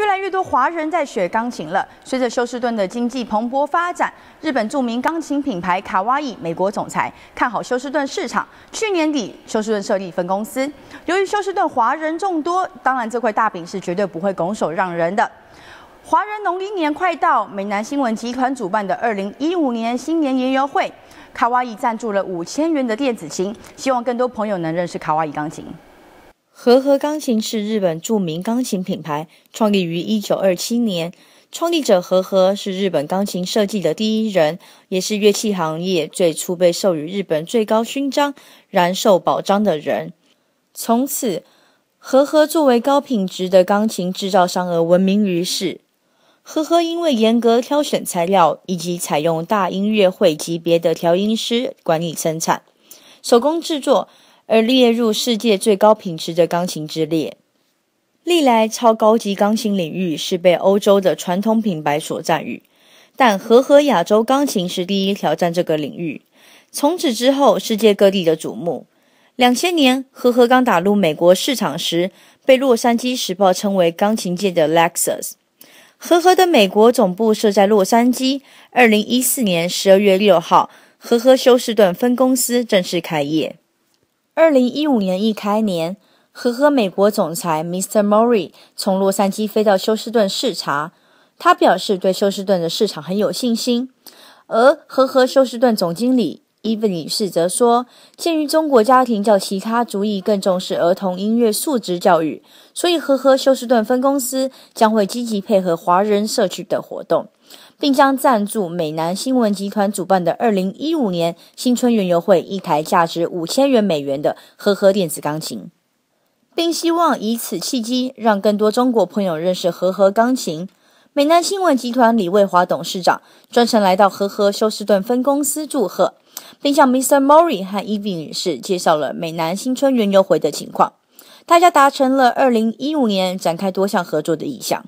越来越多华人在学钢琴了。随着休斯顿的经济蓬勃发展，日本著名钢琴品牌卡哇伊美国总裁看好休斯顿市场。去年底，休斯顿设立分公司。由于休斯顿华人众多，当然这块大饼是绝对不会拱手让人的。华人农历年快到，美南新闻集团主办的2015年新年音乐会，卡哇伊赞助了五千元的电子琴，希望更多朋友能认识卡哇伊钢琴。和和钢琴是日本著名钢琴品牌，创立于一九二七年。创立者和和是日本钢琴设计的第一人，也是乐器行业最初被授予日本最高勋章“燃受宝章”的人。从此，和和作为高品质的钢琴制造商而闻名于世。和和因为严格挑选材料以及采用大音乐会级别的调音师管理生产，手工制作。而列入世界最高品质的钢琴之列。历来超高级钢琴领域是被欧洲的传统品牌所占据，但和和亚洲钢琴是第一挑战这个领域。从此之后，世界各地的瞩目。两千年，和和刚打入美国市场时，被《洛杉矶时报》称为钢琴界的 Lexus。和和的美国总部设在洛杉矶。二零一四年十二月六号，和和休斯顿分公司正式开业。二零一五年一开年，和和美国总裁 Mr. m o r i 从洛杉矶飞到休斯顿视察，他表示对休斯顿的市场很有信心，而和和休斯顿总经理。伊布女士则说：“鉴于中国家庭较其他族裔更重视儿童音乐素质教育，所以和和休斯顿分公司将会积极配合华人社区的活动，并将赞助美南新闻集团主办的2015年新春园游会一台价值五千元美元的和和电子钢琴，并希望以此契机让更多中国朋友认识和和钢琴。”美南新闻集团李卫华董事长专程来到和呵休斯顿分公司祝贺，并向 Mr. Mori 和 Evie 女士介绍了美南新春元游会的情况，大家达成了二零一五年展开多项合作的意向。